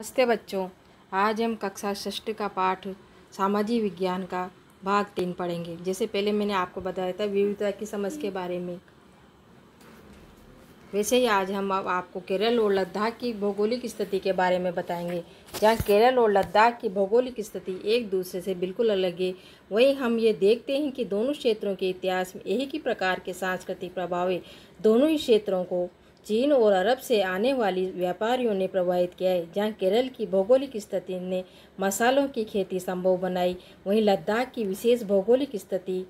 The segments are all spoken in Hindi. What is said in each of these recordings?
नमस्ते बच्चों आज हम कक्षा षष्ठ का पाठ सामाजिक विज्ञान का भाग तीन पढ़ेंगे जैसे पहले मैंने आपको बताया था विविधता की समझ के बारे में वैसे ही आज हम अब आपको केरल और लद्दाख की भौगोलिक स्थिति के बारे में बताएंगे जहाँ केरल और लद्दाख की भौगोलिक स्थिति एक दूसरे से बिल्कुल अलग है वहीं हम ये देखते हैं कि दोनों क्षेत्रों के इतिहास में एक ही प्रकार के सांस्कृतिक प्रभावें दोनों ही क्षेत्रों को चीन और अरब से आने वाली व्यापारियों ने प्रभावित किया है जहाँ केरल की भौगोलिक स्थिति ने मसालों की खेती संभव बनाई वहीं लद्दाख की विशेष भौगोलिक स्थिति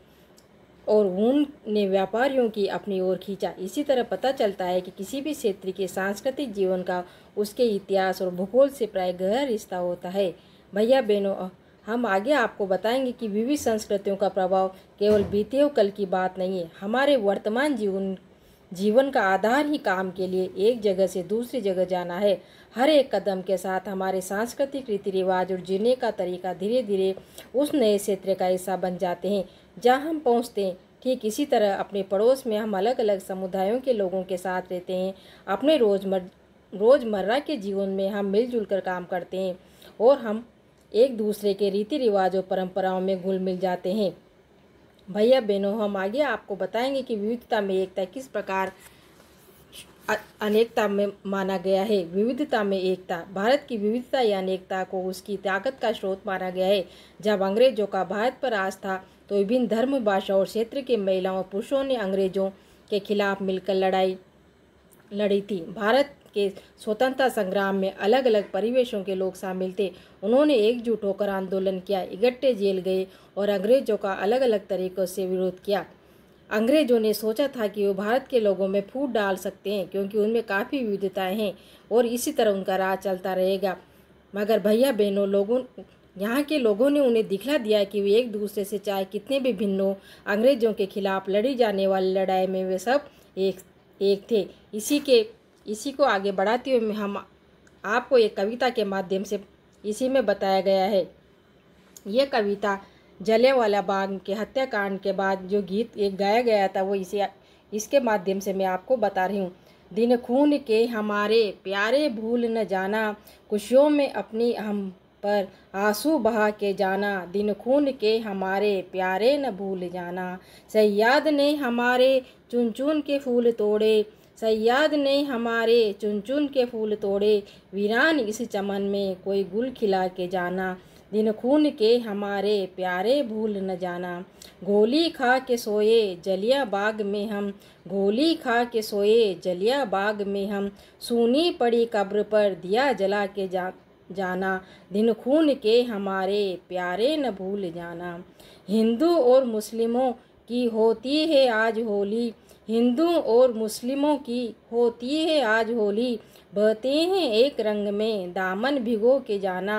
और ऊन ने व्यापारियों की अपनी ओर खींचा इसी तरह पता चलता है कि किसी भी क्षेत्र के सांस्कृतिक जीवन का उसके इतिहास और भूगोल से प्राय गहरा रिश्ता होता है भैया बहनों हम आगे आपको बताएंगे कि विविध संस्कृतियों का प्रभाव केवल बीते कल की बात नहीं है हमारे वर्तमान जीवन जीवन का आधार ही काम के लिए एक जगह से दूसरी जगह जाना है हर एक कदम के साथ हमारे सांस्कृतिक रीति रिवाज और जीने का तरीका धीरे धीरे उस नए क्षेत्र का हिस्सा बन जाते हैं जहाँ हम पहुँचते हैं ठीक इसी तरह अपने पड़ोस में हम अलग अलग समुदायों के लोगों के साथ रहते हैं अपने रोजमर रोज़मर्रा के जीवन में हम मिलजुल कर काम करते हैं और हम एक दूसरे के रीति रिवाज और परंपराओं में घुल मिल जाते हैं भैया बहनों हम आगे आपको बताएंगे कि विविधता में एकता किस प्रकार अनेकता में माना गया है विविधता में एकता भारत की विविधता या अनेकता को उसकी ताकत का स्रोत माना गया है जब अंग्रेजों का भारत पर आज था तो विभिन्न धर्म भाषा और क्षेत्र के महिलाओं और पुरुषों ने अंग्रेजों के खिलाफ मिलकर लड़ाई लड़ी थी भारत के स्वतंत्रता संग्राम में अलग अलग परिवेशों के लोग शामिल थे उन्होंने एकजुट होकर आंदोलन किया इकट्ठे जेल गए और अंग्रेजों का अलग अलग तरीक़ों से विरोध किया अंग्रेजों ने सोचा था कि वो भारत के लोगों में फूट डाल सकते हैं क्योंकि उनमें काफ़ी विविधताएं हैं और इसी तरह उनका राज चलता रहेगा मगर भैया बहनों लोगों यहाँ के लोगों ने उन्हें दिखला दिया कि वे एक दूसरे से चाहे कितने भी भिन्न हो अंग्रेजों के खिलाफ लड़ी जाने वाली लड़ाई में वे सब एक एक थे इसी के इसी को आगे बढ़ाते हुए हम आपको एक कविता के माध्यम से इसी में बताया गया है यह कविता जले वाला बाग के हत्याकांड के बाद जो गीत एक गाया गया था वो इसे इसके माध्यम से मैं आपको बता रही हूँ दिन खून के हमारे प्यारे भूल न जाना खुशियों में अपनी हम पर आंसू बहा के जाना दिन खून के हमारे प्यारे न भूल जाना सयाद ने हमारे चुन चुन के फूल तोड़े सयाद ने हमारे चुन चुन के फूल तोड़े वीरान इस चमन में कोई गुल खिला के जाना दिन खून के हमारे प्यारे भूल न जाना गोली खा के सोए जलिया बाग में हम गोली खा के सोए जलिया बाग में हम सूनी पड़ी कब्र पर दिया जला के जा जाना दिन खून के हमारे प्यारे न भूल जाना हिंदू और मुस्लिमों की होती है आज होली हिंदू और मुस्लिमों की होती है आज होली बहते हैं एक रंग में दामन भिगो के जाना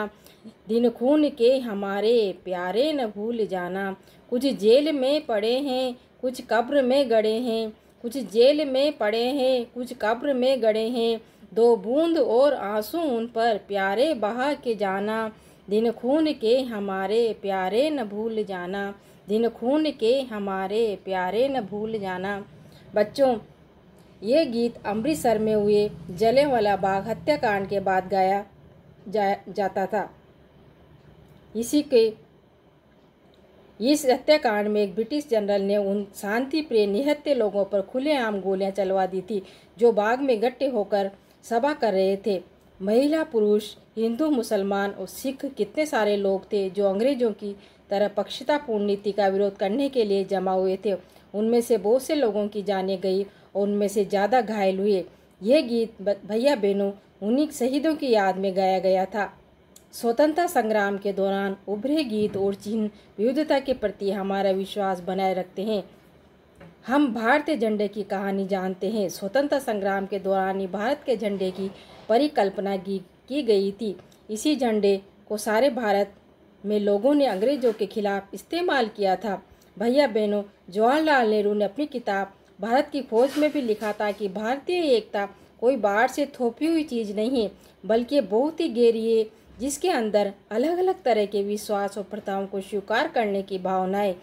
दिन खून के हमारे प्यारे न भूल जाना कुछ जेल में पड़े हैं कुछ कब्र में गड़े हैं कुछ जेल में पड़े हैं कुछ कब्र में गड़े हैं दो बूंद और आंसू उन पर प्यारे बहा के जाना दिन खून के हमारे प्यारे न भूल जाना दिन खून के हमारे प्यारे न भूल जाना बच्चों ये गीत अमृतसर में हुए जले वाला बाघ हत्याकांड के बाद गाया जा, जाता था इसी के इस हत्याकांड में एक ब्रिटिश जनरल ने उन शांति प्रिय निहत्ते लोगों पर खुलेआम गोलियां चलवा दी थी जो बाग में इकट्ठे होकर सभा कर रहे थे महिला पुरुष हिंदू मुसलमान और सिख कितने सारे लोग थे जो अंग्रेजों की तरह पक्षतापूर्ण नीति का विरोध करने के लिए जमा हुए थे उनमें से बहुत से लोगों की जाने गई और उनमें से ज़्यादा घायल हुए यह गीत भैया बहनों उन्हीं शहीदों की याद में गाया गया था स्वतंत्रता संग्राम के दौरान उभरे गीत और चिन्ह विविधता के प्रति हमारा विश्वास बनाए रखते हैं हम भारतीय झंडे की कहानी जानते हैं स्वतंत्रता संग्राम के दौरान ही भारत के झंडे की परिकल्पना की, की गई थी इसी झंडे को सारे भारत में लोगों ने अंग्रेज़ों के खिलाफ इस्तेमाल किया था भैया बहनों जवाहरलाल नेहरू ने अपनी किताब भारत की खोज में भी लिखा था कि भारतीय एकता कोई बाहर से थोपी हुई चीज़ नहीं है बल्कि बहुत ही गहरी है जिसके अंदर अलग अलग तरह के विश्वास और प्रथाओं को स्वीकार करने की भावना है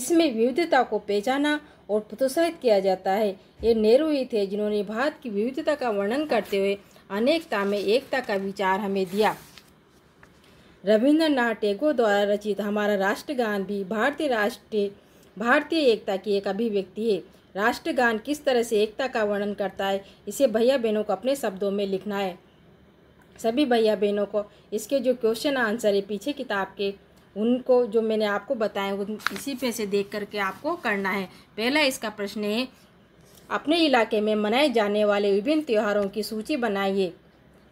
इसमें विविधता को पहचाना और प्रोत्साहित किया जाता है ये नेहरू ही थे जिन्होंने भारत की विविधता का वर्णन करते हुए अनेकता में एकता का विचार हमें दिया रविंद्रनाथ टैगोर द्वारा रचित हमारा राष्ट्रगान भी भारतीय राष्ट्रीय भारतीय एकता की एक अभिव्यक्ति है राष्ट्रगान किस तरह से एकता का वर्णन करता है इसे भैया बहनों को अपने शब्दों में लिखना है सभी भैया बहनों को इसके जो क्वेश्चन आंसर है पीछे किताब के उनको जो मैंने आपको बताया उन इसी पे से देख करके आपको करना है पहला इसका प्रश्न है अपने इलाके में मनाए जाने वाले विभिन्न त्योहारों की सूची बनाइए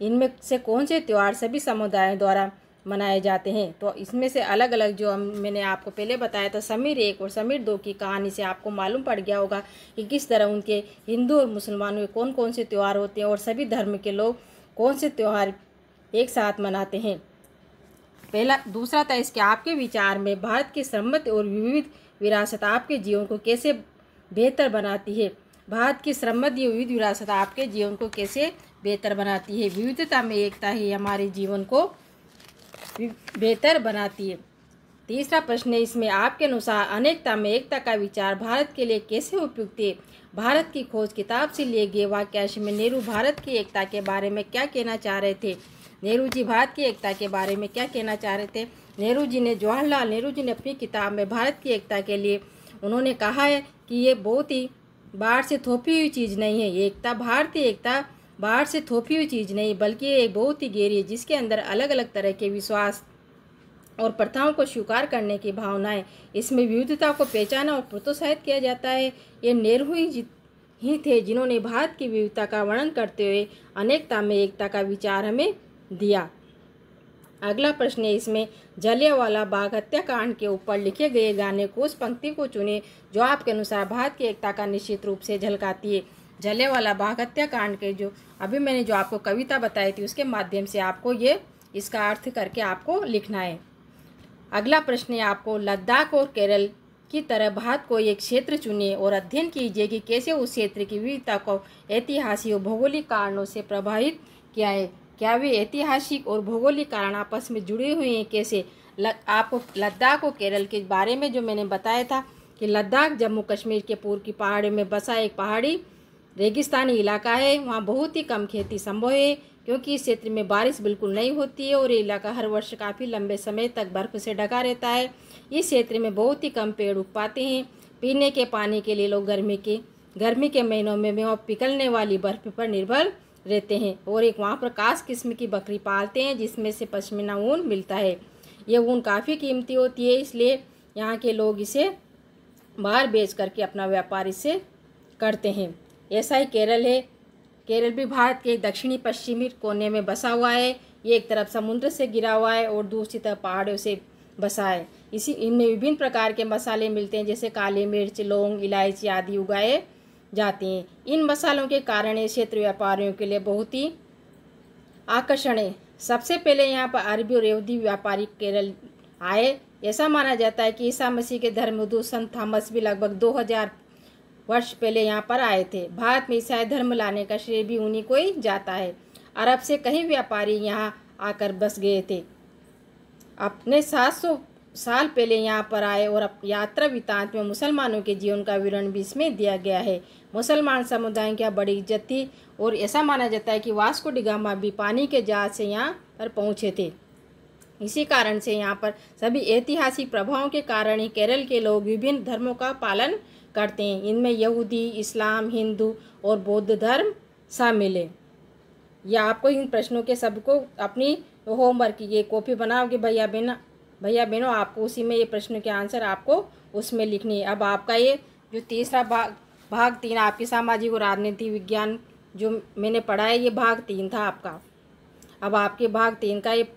इनमें से कौन से त्यौहार सभी समुदायों द्वारा मनाए जाते हैं तो इसमें से अलग अलग जो हम मैंने आपको पहले बताया था समीर एक और समीर दो की कहानी से आपको मालूम पड़ गया होगा कि किस तरह उनके हिंदू और मुसलमानों के कौन कौन से त्यौहार होते हैं और सभी धर्म के लोग कौन से त्यौहार एक साथ मनाते हैं पहला दूसरा था इसके आपके विचार में भारत की सम्मत और विविध विरासत आपके जीवन को कैसे बेहतर बनाती है भारत की समृद्ध विविध विरासत आपके जीवन को कैसे बेहतर बनाती है विविधता में एकता ही हमारे जीवन को बेहतर बनाती है तीसरा प्रश्न है इसमें आपके अनुसार अनेकता में एकता का विचार भारत के लिए कैसे उपयुक्त है भारत की खोज किताब से लिए गए वाक्यांश में नेहरू भारत की एकता के बारे में क्या कहना चाह रहे थे नेहरू जी भारत की एकता के बारे में क्या कहना चाह रहे थे नेहरू जी ने जवाहरलाल नेहरू जी ने अपनी किताब में भारत की एकता के लिए उन्होंने कहा है कि ये बहुत ही बाहर से थोपी हुई चीज़ नहीं है ये एकता भारतीय एकता बाहर से थोपी हुई चीज़ नहीं बल्कि एक बहुत ही गहरी है जिसके अंदर अलग अलग तरह के विश्वास और प्रथाओं को स्वीकार करने की भावनाएं इसमें विविधता को पहचाना और प्रोत्साहित किया जाता है ये नेहरू ही ही थे जिन्होंने भारत की विविधता का वर्णन करते हुए अनेकता में एकता का विचार हमें दिया अगला प्रश्न है इसमें जलियावाला बाग हत्याकांड के ऊपर लिखे गए गाने को उस पंक्ति को चुने जो आपके अनुसार भारत की एकता का निश्चित रूप से झलकाती है जले वाला बाघ हत्याकांड के जो अभी मैंने जो आपको कविता बताई थी उसके माध्यम से आपको ये इसका अर्थ करके आपको लिखना है अगला प्रश्न है आपको लद्दाख और केरल की तरह भारत को एक क्षेत्र चुनिए और अध्ययन कीजिए कि कैसे उस क्षेत्र की विविधता को ऐतिहासिक और भौगोलिक कारणों से प्रभावित किया है क्या वे ऐतिहासिक और भौगोलिक कारण आपस में जुड़े हुए हैं कैसे ल, आपको लद्दाख और केरल के बारे में जो मैंने बताया था कि लद्दाख जम्मू कश्मीर के पूर्व की पहाड़ी में बसा एक पहाड़ी रेगिस्तानी इलाका है वहाँ बहुत ही कम खेती संभव है क्योंकि इस क्षेत्र में बारिश बिल्कुल नहीं होती है और ये इलाका हर वर्ष काफ़ी लंबे समय तक बर्फ से ढका रहता है इस क्षेत्र में बहुत ही कम पेड़ उग पाते हैं पीने के पानी के लिए लोग गर्मी के गर्मी के महीनों में वहाँ पिघलने वाली बर्फ पर निर्भर रहते हैं और एक वहाँ पर काश किस्म की बकरी पालते हैं जिसमें से पश्मीना ऊन मिलता है ये ऊन काफ़ी कीमती होती है इसलिए यहाँ के लोग इसे बाहर बेच करके अपना व्यापार इसे करते हैं ऐसा ही केरल है केरल भी भारत के दक्षिणी पश्चिमी कोने में बसा हुआ है ये एक तरफ समुद्र से गिरा हुआ है और दूसरी तरफ पहाड़ों से बसा है इसी इनमें विभिन्न प्रकार के मसाले मिलते हैं जैसे काली मिर्च लौंग इलायची आदि उगाए जाते हैं इन मसालों के कारण ये क्षेत्र व्यापारियों के लिए बहुत ही आकर्षण है सबसे पहले यहाँ पर अरबी और यहूदी व्यापारी केरल आए ऐसा माना जाता है कि ईसा मसीह के धर्मदूत संत थॉमस भी लगभग हज़ार वर्ष पहले यहाँ पर आए थे भारत में ईसाई धर्म लाने का श्रेय भी उन्हीं को ही जाता है अरब से कई व्यापारी यहाँ आकर बस गए थे अपने 700 साल पहले यहाँ पर आए और यात्रा वृतांत में मुसलमानों के जीवन का विवरण भी इसमें दिया गया है मुसलमान समुदाय की बड़ी इज्जत थी और ऐसा माना जाता है कि वास्को डिगामा भी पानी के जहाज से यहाँ पर पहुँचे थे इसी कारण से यहाँ पर सभी ऐतिहासिक प्रभावों के कारण ही केरल के लोग विभिन्न धर्मों का पालन करते हैं इनमें यहूदी इस्लाम हिंदू और बौद्ध धर्म शामिल है या आपको इन प्रश्नों के सबको अपनी होमवर्क ये कॉपी बनाओगे भैया बहन भैया बहनों आपको उसी में ये प्रश्न के आंसर आपको उसमें लिखनी है अब आपका ये जो तीसरा भाग भाग तीन आपकी सामाजिक और राजनीति विज्ञान जो मैंने पढ़ा है ये भाग तीन था आपका अब आपके भाग तीन का ये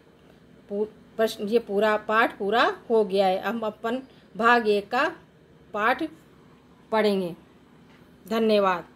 प्रश्न ये पूरा पाठ पूरा हो गया है अब अपन भाग एक का पाठ पढ़ेंगे धन्यवाद